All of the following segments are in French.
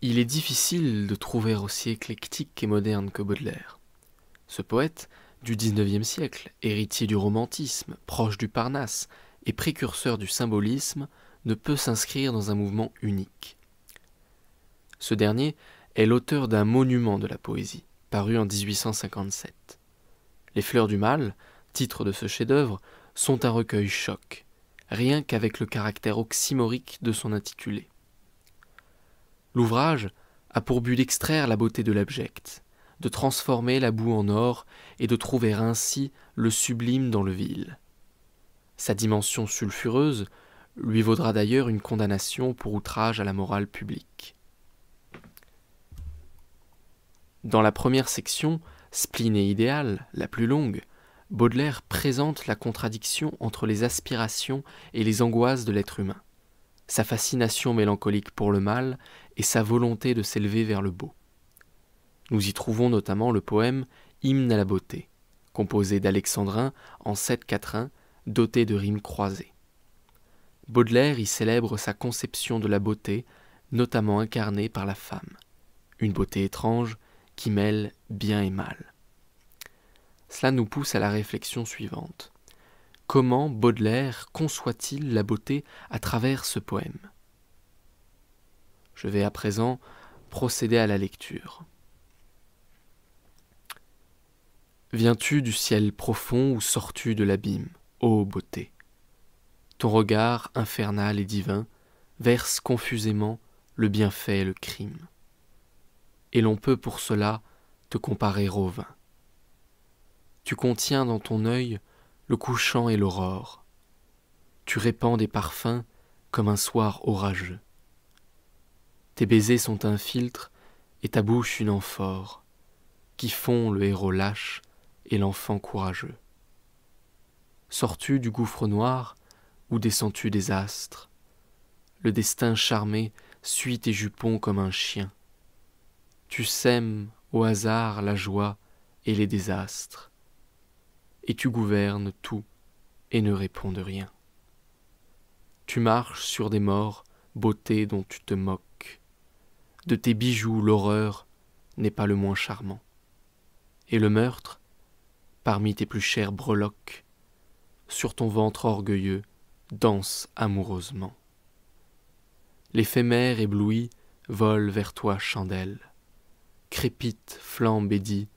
Il est difficile de trouver aussi éclectique et moderne que Baudelaire. Ce poète, du XIXe siècle, héritier du romantisme, proche du Parnasse et précurseur du symbolisme, ne peut s'inscrire dans un mouvement unique. Ce dernier est l'auteur d'un monument de la poésie, paru en 1857. Les Fleurs du Mal, titre de ce chef-d'œuvre, sont un recueil choc, rien qu'avec le caractère oxymorique de son intitulé. L'ouvrage a pour but d'extraire la beauté de l'abject, de transformer la boue en or et de trouver ainsi le sublime dans le vil. Sa dimension sulfureuse lui vaudra d'ailleurs une condamnation pour outrage à la morale publique. Dans la première section, Spleen et idéal, la plus longue, Baudelaire présente la contradiction entre les aspirations et les angoisses de l'être humain sa fascination mélancolique pour le mal et sa volonté de s'élever vers le beau. Nous y trouvons notamment le poème Hymne à la beauté, composé d'alexandrins en sept quatrains doté de rimes croisées. Baudelaire y célèbre sa conception de la beauté, notamment incarnée par la femme, une beauté étrange qui mêle bien et mal. Cela nous pousse à la réflexion suivante comment Baudelaire conçoit-il la beauté à travers ce poème Je vais à présent procéder à la lecture. Viens-tu du ciel profond ou sors-tu de l'abîme, ô beauté Ton regard infernal et divin verse confusément le bienfait et le crime. Et l'on peut pour cela te comparer au vin. Tu contiens dans ton œil le couchant et l'aurore. Tu répands des parfums comme un soir orageux. Tes baisers sont un filtre et ta bouche une amphore, qui font le héros lâche et l'enfant courageux. Sors-tu du gouffre noir ou descends-tu des astres Le destin charmé suit tes jupons comme un chien. Tu sèmes au hasard la joie et les désastres et tu gouvernes tout et ne réponds de rien. Tu marches sur des morts, beauté dont tu te moques. De tes bijoux, l'horreur n'est pas le moins charmant. Et le meurtre, parmi tes plus chers breloques, sur ton ventre orgueilleux, danse amoureusement. L'éphémère ébloui vole vers toi chandelle. Crépite, flambe et dit,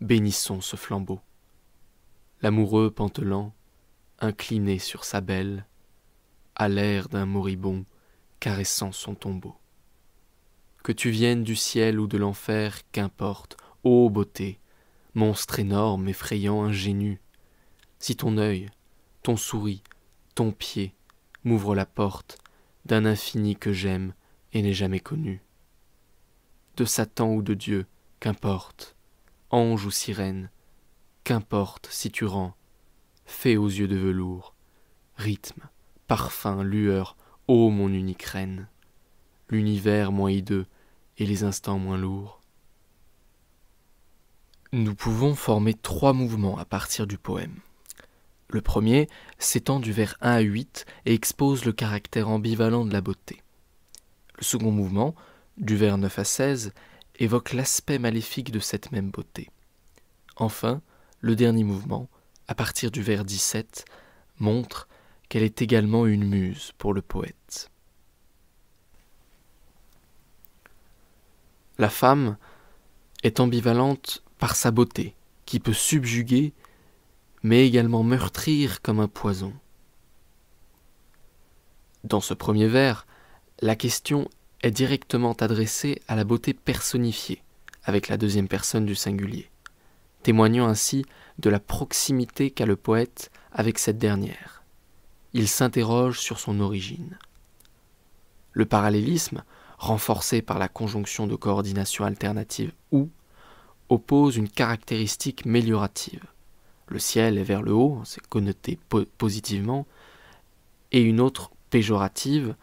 bénissons ce flambeau l'amoureux pantelant, incliné sur sa belle, à l'air d'un moribond caressant son tombeau. Que tu viennes du ciel ou de l'enfer, qu'importe, ô beauté, monstre énorme, effrayant, ingénu, si ton œil, ton souris, ton pied m'ouvre la porte d'un infini que j'aime et n'ai jamais connu. De Satan ou de Dieu, qu'importe, ange ou sirène, Qu'importe si tu rends, fais aux yeux de velours, rythme, parfum, lueur, ô mon unique reine, l'univers moins hideux et les instants moins lourds. Nous pouvons former trois mouvements à partir du poème. Le premier s'étend du vers 1 à 8 et expose le caractère ambivalent de la beauté. Le second mouvement, du vers 9 à 16, évoque l'aspect maléfique de cette même beauté. Enfin, le dernier mouvement, à partir du vers 17, montre qu'elle est également une muse pour le poète. La femme est ambivalente par sa beauté, qui peut subjuguer, mais également meurtrir comme un poison. Dans ce premier vers, la question est directement adressée à la beauté personnifiée, avec la deuxième personne du singulier témoignant ainsi de la proximité qu'a le poète avec cette dernière. Il s'interroge sur son origine. Le parallélisme, renforcé par la conjonction de coordination alternative ou, oppose une caractéristique méliorative. Le ciel est vers le haut, hein, c'est connoté positivement, et une autre péjorative,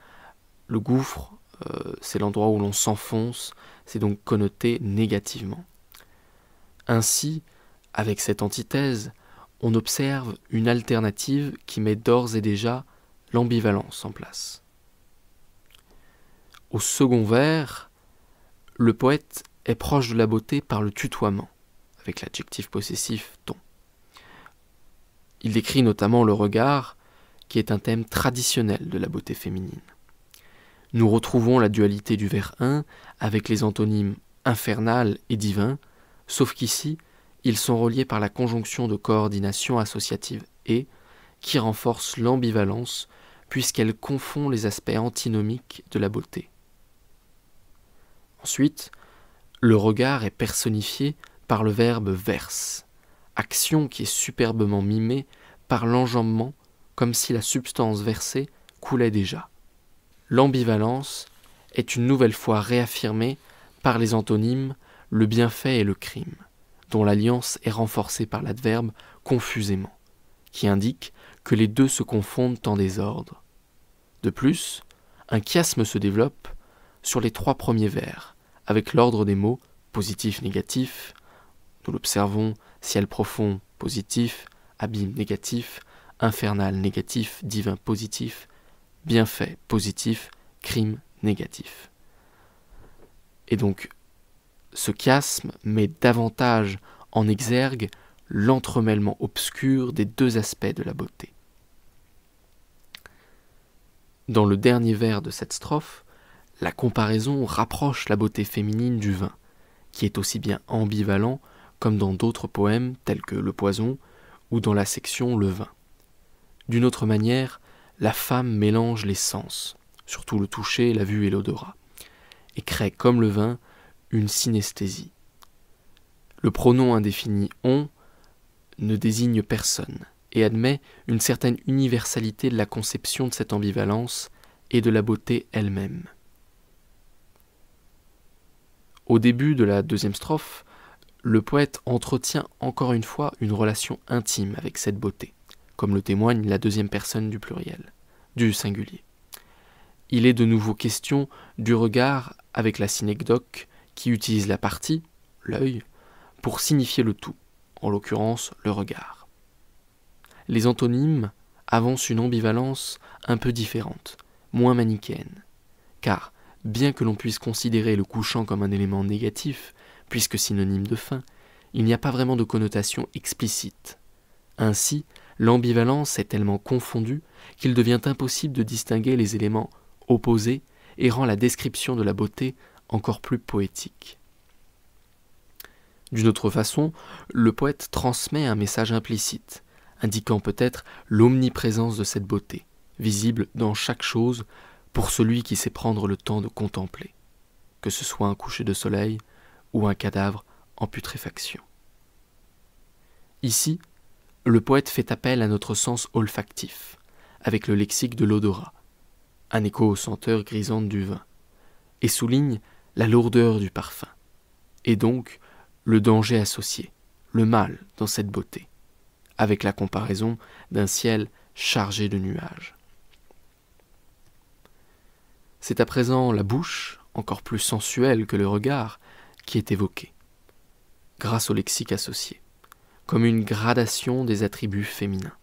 le gouffre, euh, c'est l'endroit où l'on s'enfonce, c'est donc connoté négativement. Ainsi, avec cette antithèse, on observe une alternative qui met d'ores et déjà l'ambivalence en place. Au second vers, le poète est proche de la beauté par le tutoiement, avec l'adjectif possessif ton. Il décrit notamment le regard, qui est un thème traditionnel de la beauté féminine. Nous retrouvons la dualité du vers 1 avec les antonymes infernal et divin, sauf qu'ici, ils sont reliés par la conjonction de coordination associative et, qui renforce l'ambivalence puisqu'elle confond les aspects antinomiques de la beauté. Ensuite, le regard est personnifié par le verbe verse, action qui est superbement mimée par l'enjambement comme si la substance versée coulait déjà. L'ambivalence est une nouvelle fois réaffirmée par les antonymes le bienfait et le crime dont l'alliance est renforcée par l'adverbe confusément, qui indique que les deux se confondent en désordre. De plus, un chiasme se développe sur les trois premiers vers, avec l'ordre des mots positif, négatif. Nous l'observons ciel profond, positif, abîme, négatif, infernal, négatif, divin, positif, bienfait, positif, crime, négatif. Et donc, ce chiasme met davantage en exergue l'entremêlement obscur des deux aspects de la beauté. Dans le dernier vers de cette strophe, la comparaison rapproche la beauté féminine du vin, qui est aussi bien ambivalent comme dans d'autres poèmes tels que Le Poison ou dans la section Le Vin. D'une autre manière, la femme mélange les sens, surtout le toucher, la vue et l'odorat, et crée comme le vin une synesthésie. Le pronom indéfini on ne désigne personne et admet une certaine universalité de la conception de cette ambivalence et de la beauté elle-même. Au début de la deuxième strophe, le poète entretient encore une fois une relation intime avec cette beauté, comme le témoigne la deuxième personne du pluriel, du singulier. Il est de nouveau question du regard avec la synecdoque qui utilise la partie, l'œil, pour signifier le tout, en l'occurrence le regard. Les antonymes avancent une ambivalence un peu différente, moins manichéenne, car, bien que l'on puisse considérer le couchant comme un élément négatif, puisque synonyme de fin, il n'y a pas vraiment de connotation explicite. Ainsi, l'ambivalence est tellement confondue qu'il devient impossible de distinguer les éléments opposés et rend la description de la beauté encore plus poétique. D'une autre façon, le poète transmet un message implicite, indiquant peut-être l'omniprésence de cette beauté, visible dans chaque chose pour celui qui sait prendre le temps de contempler, que ce soit un coucher de soleil ou un cadavre en putréfaction. Ici, le poète fait appel à notre sens olfactif, avec le lexique de l'odorat, un écho aux senteurs grisantes du vin, et souligne la lourdeur du parfum, et donc le danger associé, le mal dans cette beauté, avec la comparaison d'un ciel chargé de nuages. C'est à présent la bouche, encore plus sensuelle que le regard, qui est évoquée, grâce au lexique associé, comme une gradation des attributs féminins.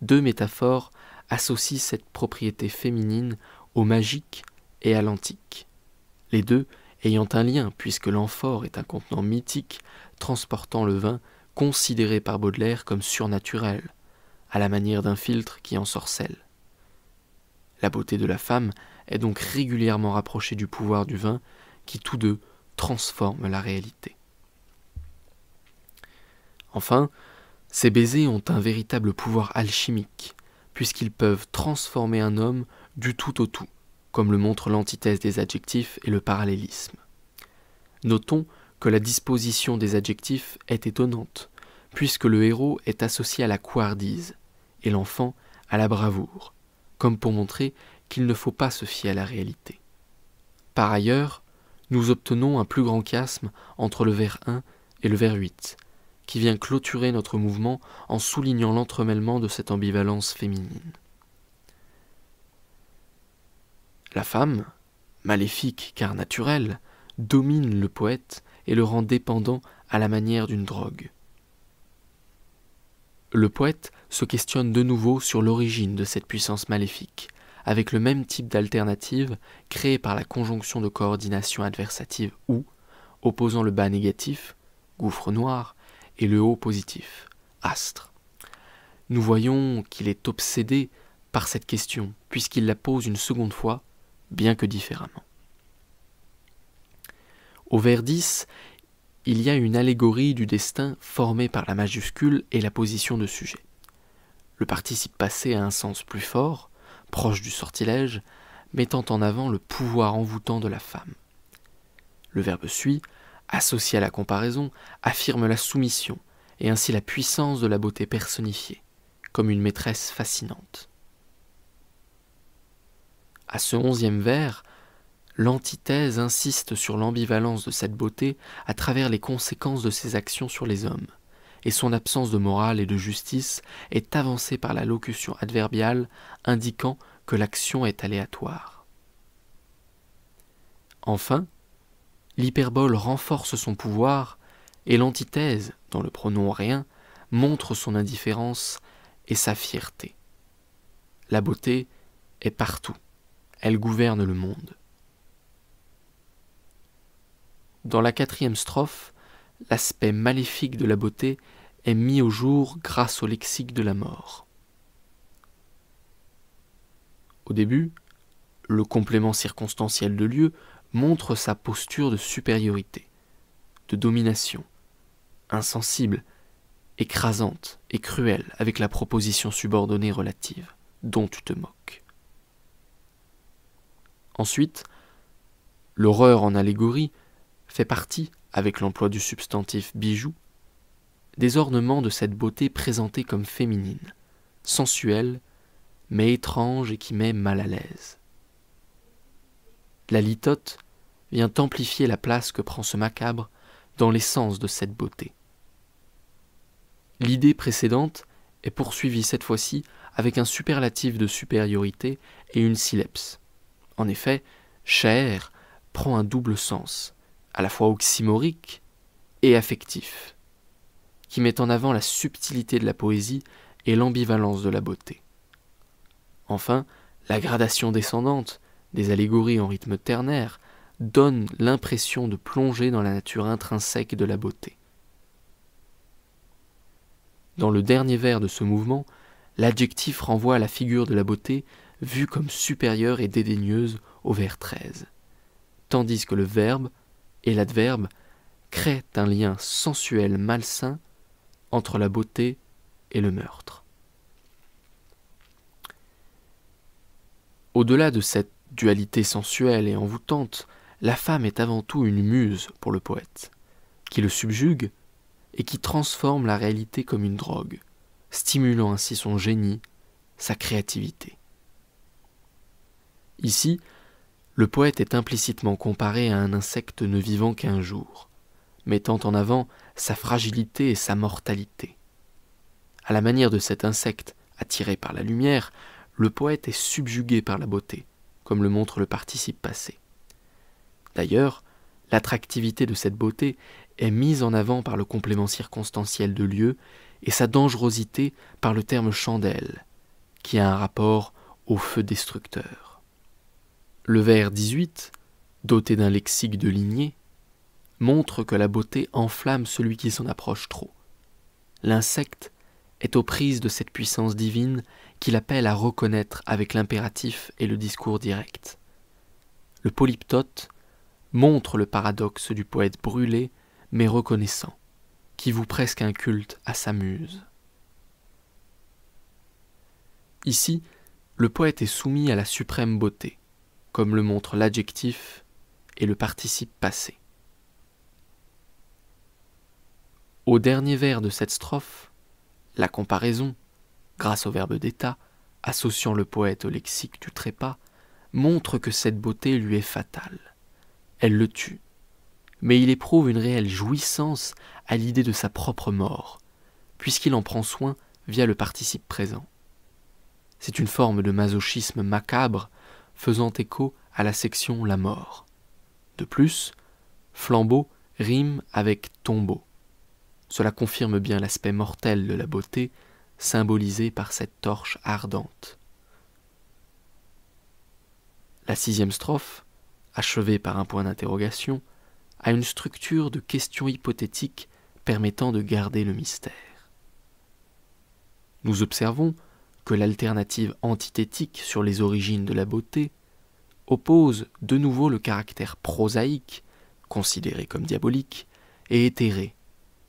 Deux métaphores associent cette propriété féminine au magique et à l'antique, les deux ayant un lien puisque l'amphore est un contenant mythique transportant le vin considéré par Baudelaire comme surnaturel, à la manière d'un filtre qui ensorcelle. La beauté de la femme est donc régulièrement rapprochée du pouvoir du vin qui tous deux transforment la réalité. Enfin, ces baisers ont un véritable pouvoir alchimique, puisqu'ils peuvent transformer un homme du tout au tout, comme le montre l'antithèse des adjectifs et le parallélisme. Notons que la disposition des adjectifs est étonnante, puisque le héros est associé à la couardise et l'enfant à la bravoure, comme pour montrer qu'il ne faut pas se fier à la réalité. Par ailleurs, nous obtenons un plus grand chiasme entre le vers 1 et le vers 8, qui vient clôturer notre mouvement en soulignant l'entremêlement de cette ambivalence féminine. La femme, maléfique car naturelle, domine le poète et le rend dépendant à la manière d'une drogue. Le poète se questionne de nouveau sur l'origine de cette puissance maléfique, avec le même type d'alternative créée par la conjonction de coordination adversative ou, opposant le bas négatif, gouffre noir, et le haut positif, astre. Nous voyons qu'il est obsédé par cette question, puisqu'il la pose une seconde fois bien que différemment. Au vers 10, il y a une allégorie du destin formée par la majuscule et la position de sujet. Le participe passé a un sens plus fort, proche du sortilège, mettant en avant le pouvoir envoûtant de la femme. Le verbe suit, associé à la comparaison, affirme la soumission et ainsi la puissance de la beauté personnifiée, comme une maîtresse fascinante. À ce onzième vers, l'antithèse insiste sur l'ambivalence de cette beauté à travers les conséquences de ses actions sur les hommes, et son absence de morale et de justice est avancée par la locution adverbiale indiquant que l'action est aléatoire. Enfin, l'hyperbole renforce son pouvoir et l'antithèse, dans le pronom rien, montre son indifférence et sa fierté. La beauté est partout elle gouverne le monde. Dans la quatrième strophe, l'aspect maléfique de la beauté est mis au jour grâce au lexique de la mort. Au début, le complément circonstanciel de lieu montre sa posture de supériorité, de domination, insensible, écrasante et cruelle avec la proposition subordonnée relative dont tu te moques. Ensuite, l'horreur en allégorie fait partie, avec l'emploi du substantif bijou, des ornements de cette beauté présentée comme féminine, sensuelle, mais étrange et qui met mal à l'aise. La litote vient amplifier la place que prend ce macabre dans l'essence de cette beauté. L'idée précédente est poursuivie cette fois-ci avec un superlatif de supériorité et une silepse. En effet, chair prend un double sens, à la fois oxymorique et affectif, qui met en avant la subtilité de la poésie et l'ambivalence de la beauté. Enfin, la gradation descendante des allégories en rythme ternaire donne l'impression de plonger dans la nature intrinsèque de la beauté. Dans le dernier vers de ce mouvement, l'adjectif renvoie à la figure de la beauté vue comme supérieure et dédaigneuse au vers 13, tandis que le verbe et l'adverbe créent un lien sensuel malsain entre la beauté et le meurtre. Au-delà de cette dualité sensuelle et envoûtante, la femme est avant tout une muse pour le poète, qui le subjugue et qui transforme la réalité comme une drogue, stimulant ainsi son génie, sa créativité. Ici, le poète est implicitement comparé à un insecte ne vivant qu'un jour, mettant en avant sa fragilité et sa mortalité. À la manière de cet insecte attiré par la lumière, le poète est subjugué par la beauté, comme le montre le participe passé. D'ailleurs, l'attractivité de cette beauté est mise en avant par le complément circonstanciel de lieu et sa dangerosité par le terme chandelle, qui a un rapport au feu destructeur. Le vers 18, doté d'un lexique de lignée, montre que la beauté enflamme celui qui s'en approche trop. L'insecte est aux prises de cette puissance divine qu'il appelle à reconnaître avec l'impératif et le discours direct. Le polyptote montre le paradoxe du poète brûlé mais reconnaissant, qui voue presque un culte à sa muse. Ici, le poète est soumis à la suprême beauté, comme le montrent l'adjectif et le participe passé. Au dernier vers de cette strophe, la comparaison, grâce au verbe d'état, associant le poète au lexique du trépas, montre que cette beauté lui est fatale. Elle le tue, mais il éprouve une réelle jouissance à l'idée de sa propre mort, puisqu'il en prend soin via le participe présent. C'est une forme de masochisme macabre faisant écho à la section La mort. De plus, flambeau rime avec tombeau. Cela confirme bien l'aspect mortel de la beauté symbolisé par cette torche ardente. La sixième strophe, achevée par un point d'interrogation, a une structure de question hypothétique permettant de garder le mystère. Nous observons que l'alternative antithétique sur les origines de la beauté, oppose de nouveau le caractère prosaïque, considéré comme diabolique, et éthéré,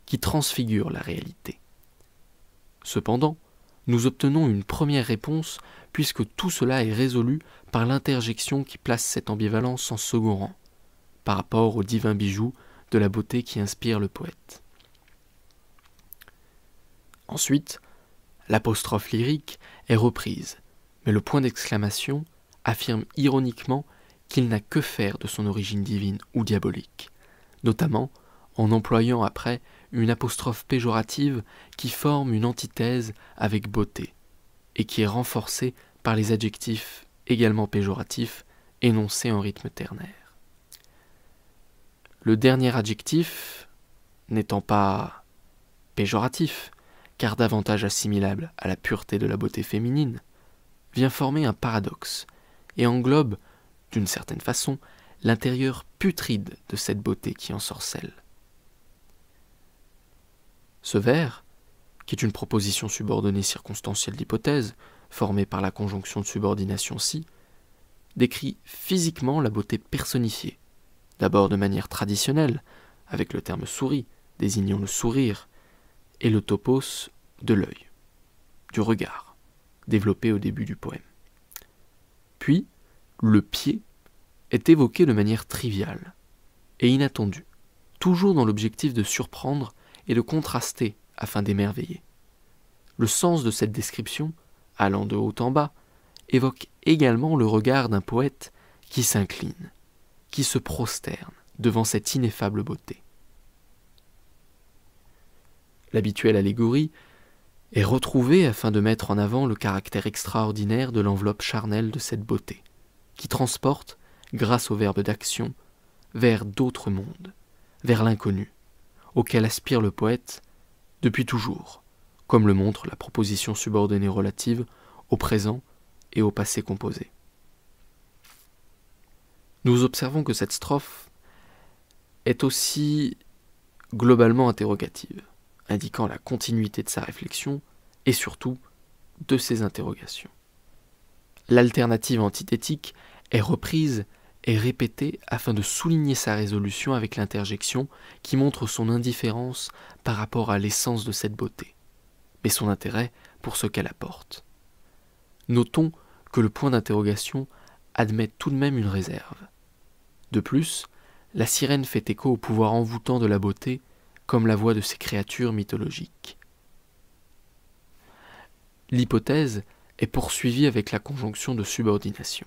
qui transfigure la réalité. Cependant, nous obtenons une première réponse puisque tout cela est résolu par l'interjection qui place cette ambivalence en second rang, par rapport au divin bijou de la beauté qui inspire le poète. Ensuite, l'apostrophe lyrique est reprise, mais le point d'exclamation affirme ironiquement qu'il n'a que faire de son origine divine ou diabolique, notamment en employant après une apostrophe péjorative qui forme une antithèse avec beauté, et qui est renforcée par les adjectifs également péjoratifs énoncés en rythme ternaire. Le dernier adjectif, n'étant pas péjoratif, car davantage assimilable à la pureté de la beauté féminine, vient former un paradoxe et englobe, d'une certaine façon, l'intérieur putride de cette beauté qui ensorcelle. Ce vers, qui est une proposition subordonnée circonstancielle d'hypothèse, formée par la conjonction de subordination si, décrit physiquement la beauté personnifiée, d'abord de manière traditionnelle, avec le terme souris, désignant le sourire, et le topos de l'œil, du regard, développé au début du poème. Puis, le pied est évoqué de manière triviale et inattendue, toujours dans l'objectif de surprendre et de contraster afin d'émerveiller. Le sens de cette description, allant de haut en bas, évoque également le regard d'un poète qui s'incline, qui se prosterne devant cette ineffable beauté l'habituelle allégorie, est retrouvée afin de mettre en avant le caractère extraordinaire de l'enveloppe charnelle de cette beauté, qui transporte, grâce au verbe d'action, vers d'autres mondes, vers l'inconnu, auquel aspire le poète depuis toujours, comme le montre la proposition subordonnée relative au présent et au passé composé. Nous observons que cette strophe est aussi globalement interrogative indiquant la continuité de sa réflexion et surtout de ses interrogations. L'alternative antithétique est reprise et répétée afin de souligner sa résolution avec l'interjection qui montre son indifférence par rapport à l'essence de cette beauté, mais son intérêt pour ce qu'elle apporte. Notons que le point d'interrogation admet tout de même une réserve. De plus, la sirène fait écho au pouvoir envoûtant de la beauté comme la voix de ces créatures mythologiques. L'hypothèse est poursuivie avec la conjonction de subordination,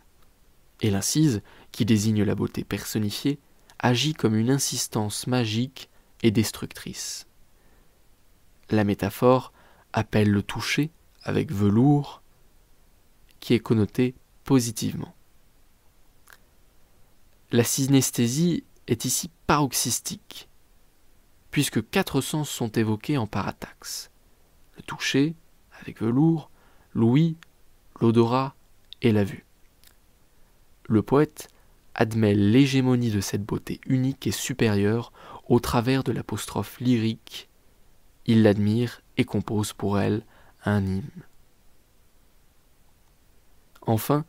et l'incise, qui désigne la beauté personnifiée, agit comme une insistance magique et destructrice. La métaphore appelle le toucher avec velours, qui est connoté positivement. La synesthésie est ici paroxystique, puisque quatre sens sont évoqués en parataxe le toucher, avec velours, l'ouïe, l'odorat et la vue. Le poète admet l'hégémonie de cette beauté unique et supérieure au travers de l'apostrophe lyrique. Il l'admire et compose pour elle un hymne. Enfin,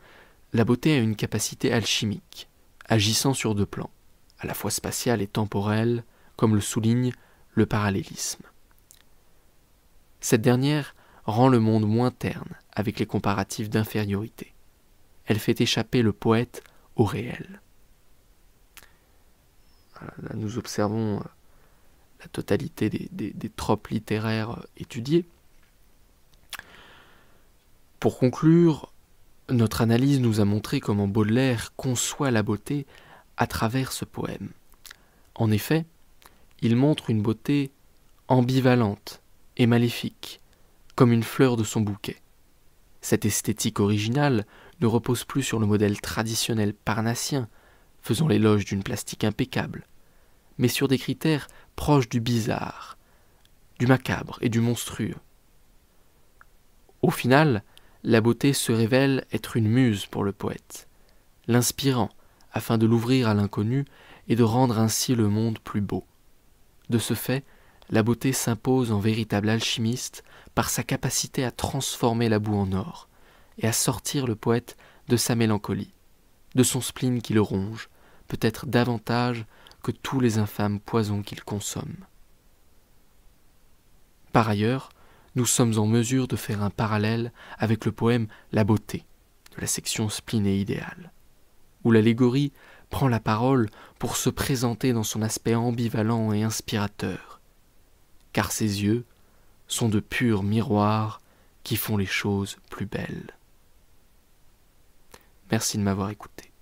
la beauté a une capacité alchimique, agissant sur deux plans, à la fois spatial et temporel, comme le souligne le parallélisme. Cette dernière rend le monde moins terne avec les comparatifs d'infériorité. Elle fait échapper le poète au réel. nous observons euh, la totalité des, des tropes littéraires euh, étudiées. Pour conclure, notre analyse nous a montré comment Baudelaire conçoit la beauté à travers ce poème. En effet, il montre une beauté ambivalente et maléfique, comme une fleur de son bouquet. Cette esthétique originale ne repose plus sur le modèle traditionnel parnassien, faisant l'éloge d'une plastique impeccable, mais sur des critères proches du bizarre, du macabre et du monstrueux. Au final, la beauté se révèle être une muse pour le poète, l'inspirant afin de l'ouvrir à l'inconnu et de rendre ainsi le monde plus beau. De ce fait, la beauté s'impose en véritable alchimiste par sa capacité à transformer la boue en or, et à sortir le poète de sa mélancolie, de son spleen qui le ronge, peut-être davantage que tous les infâmes poisons qu'il consomme. Par ailleurs, nous sommes en mesure de faire un parallèle avec le poème La beauté, de la section spleen et idéal, où l'allégorie prend la parole pour se présenter dans son aspect ambivalent et inspirateur, car ses yeux sont de purs miroirs qui font les choses plus belles. Merci de m'avoir écouté.